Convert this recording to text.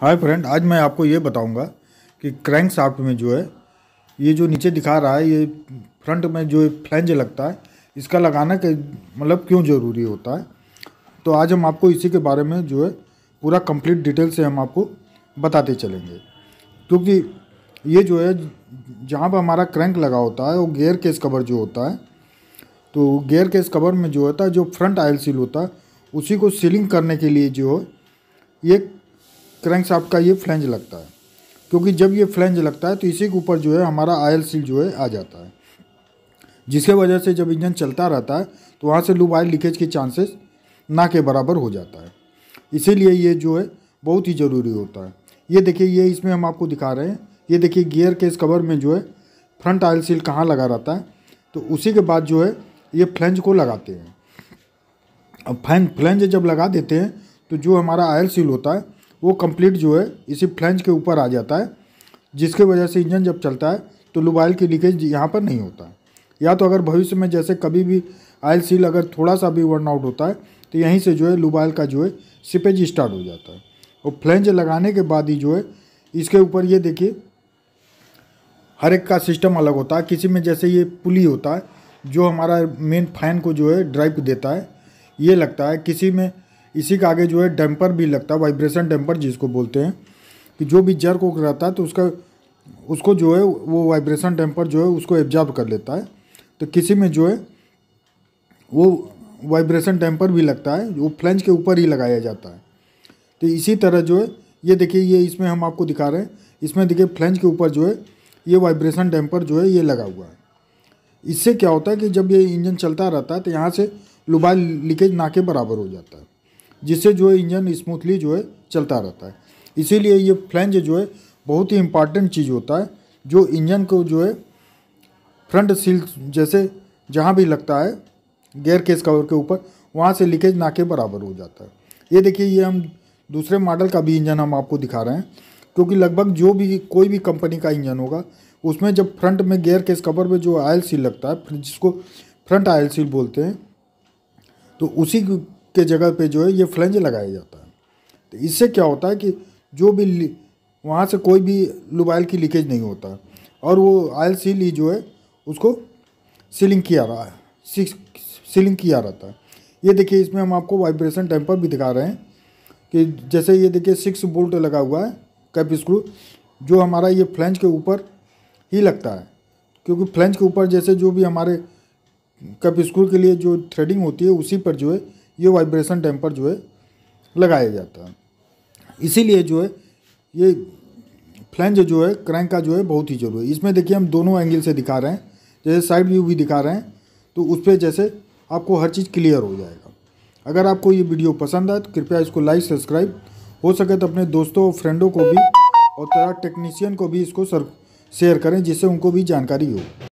hi friend आज मैं आपको ये बताऊंगा कि क्रैंक साफ्ट में जो है ये जो नीचे दिखा रहा है ये फ्रंट में जो फ्लैंज लगता है इसका लगाना के मतलब क्यों ज़रूरी होता है तो आज हम आपको इसी के बारे में जो है पूरा कंप्लीट डिटेल से हम आपको बताते चलेंगे क्योंकि ये जो है जहाँ पर हमारा क्रैंक लगा होता है वो गेयर केस कवर जो होता है तो गेयर केस कवर में जो होता है जो फ्रंट आयल सील होता है उसी को सीलिंग करने के लिए जो है ये क्रैंक साफ्ट का ये फ्लेंज लगता है क्योंकि जब ये फ्लेंज लगता है तो इसी के ऊपर जो है हमारा आयल सील जो है आ जाता है जिसके वजह से जब इंजन चलता रहता है तो वहाँ से लूब आयल लीकेज के चांसेस ना के बराबर हो जाता है इसीलिए ये जो है बहुत ही ज़रूरी होता है ये देखिए ये इसमें हम आपको दिखा रहे हैं ये देखिए गियर के इस कवर में जो है फ्रंट आयल सील कहाँ लगा रहता है तो उसी के बाद जो है ये फ्लेंज को लगाते हैं अब फ्लैंज जब लगा देते हैं तो जो हमारा आयल सील होता है वो कंप्लीट जो है इसी फ्लेंज के ऊपर आ जाता है जिसके वजह से इंजन जब चलता है तो लुबाइल की लीकेज यहाँ पर नहीं होता है या तो अगर भविष्य में जैसे कभी भी आयल सील अगर थोड़ा सा भी वर्न आउट होता है तो यहीं से जो है लुबाइल का जो है सिपेज स्टार्ट हो जाता है और फ्लेंज लगाने के बाद ही जो है इसके ऊपर ये देखिए हर एक का सिस्टम अलग होता है किसी में जैसे ये पुली होता है जो हमारा मेन फैन को जो है ड्राइव देता है ये लगता है किसी में इसी के आगे जो है डैम्पर भी लगता है वाइब्रेशन डैम्पर जिसको बोलते हैं कि जो भी जर्क होकर रहता है तो उसका उसको जो है वो वाइब्रेशन डैम्पर जो है उसको एब्जॉर्ब कर लेता है तो किसी में जो है वो वाइब्रेशन डैम्पर भी लगता है वो फ्लेंज के ऊपर ही लगाया जाता है तो इसी तरह जो है ये देखिए ये इसमें हम आपको दिखा रहे हैं इसमें देखिए फ्लेंज के ऊपर जो है ये वाइब्रेशन डैम्पर जो है ये लगा हुआ है इससे क्या होता है कि जब ये इंजन चलता रहता है तो यहाँ से लुबाई लीकेज ना के बराबर हो जाता है जिससे जो है इंजन स्मूथली जो है चलता रहता है इसीलिए ये फ्लैंज जो है बहुत ही इम्पॉर्टेंट चीज़ होता है जो इंजन को जो है फ्रंट सील जैसे जहाँ भी लगता है गेयर केस कवर के ऊपर वहाँ से लीकेज ना के बराबर हो जाता है ये देखिए ये हम दूसरे मॉडल का भी इंजन हम आपको दिखा रहे हैं क्योंकि लगभग जो भी कोई भी कंपनी का इंजन होगा उसमें जब फ्रंट में गेयर केस कवर में जो आयल सील लगता है जिसको फ्रंट आयल सील बोलते हैं तो उसी के जगह पे जो है ये फ्लेंज लगाया जाता है तो इससे क्या होता है कि जो भी वहाँ से कोई भी लुबाइल की लीकेज नहीं होता और वो आयल सील ही जो है उसको सीलिंग किया रहा है सीलिंग किया रहता है ये देखिए इसमें हम आपको वाइब्रेशन टेम्पर भी दिखा रहे हैं कि जैसे ये देखिए सिक्स बोल्ट लगा हुआ है कैप स्क्रू जो हमारा ये फ्लेंज के ऊपर ही लगता है क्योंकि फ्लेंज के ऊपर जैसे जो भी हमारे कप स्क्रू के लिए जो थ्रेडिंग होती है उसी पर जो है ये वाइब्रेशन डैम्पर जो है लगाया जाता है इसीलिए जो है ये फ्लैंज जो है क्रैंक का जो है बहुत ही जरूरी है इसमें देखिए हम दोनों एंगल से दिखा रहे हैं जैसे साइड व्यू भी दिखा रहे हैं तो उस पर जैसे आपको हर चीज़ क्लियर हो जाएगा अगर आपको ये वीडियो पसंद आए तो कृपया इसको लाइक सब्सक्राइब हो सके तो अपने दोस्तों और फ्रेंडों को भी और तैयार टेक्नीशियन को भी इसको सर शेयर करें जिससे उनको भी जानकारी हो